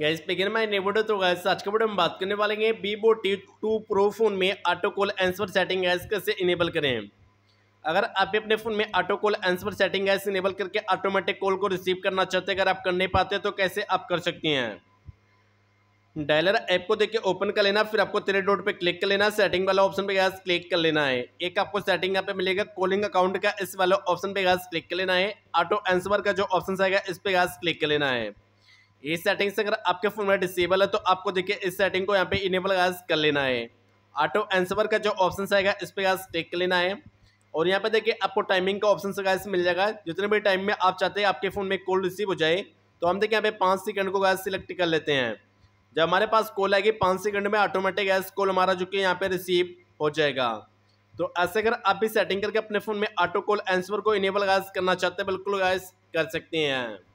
gas पेगिन मैं नेबोडो तो gas आज के वीडियो में बात करने वाले हैं Vivo T two pro phone में auto call answer settings कैसे इनेबल करें अगर आप अपने फ़ोन में auto call answer settings enable करके ऑटोमेटिक कॉल को रिसीव करना चाहते हैं अगर आप कर नहीं पाते तो कैसे आप कर सकती हैं डायलर ऐप को देख के ओपन कर लेना फिर आपको तेरे डॉट पर क्लिक कर लेना सेटिंग वाला ऑप्शन पे गैस क्लिक कर लेना है एक आपको सेटिंग यहाँ पे मिलेगा कॉलिंग अकाउंट का इस वाला ऑप्शन पे गैस क्लिक कर लेना है ऑटो एंसवर का जो ऑप्शन आएगा इस पर गैस क्लिक कर लेना है इस सेटिंग से अगर आपके फ़ोन में डिसेबल है तो आपको देखिए इस सेटिंग को यहाँ पे इनेबल गैस कर लेना है ऑटो एंसवर का जो ऑप्शन आएगा इस पर गैस टेक कर लेना है और यहाँ पे देखिए आपको टाइमिंग का ऑप्शन से गैस मिल जाएगा जितने भी टाइम में आप चाहते हैं आपके फ़ोन में कॉल रिसीव हो जाए तो हम देखिए यहाँ पे पाँच सेकंड को गैस सिलेक्ट कर लेते हैं जब हमारे पास कॉल आएगी पाँच सेकंड में ऑटोमेटिक गैस कॉल हमारा जो कि यहाँ पर रिसीव हो जाएगा तो ऐसे अगर आप भी सेटिंग करके अपने फ़ोन में ऑटो कॉल एंसवर को इनेबल गैस करना चाहते हैं बिल्कुल गैस कर सकते हैं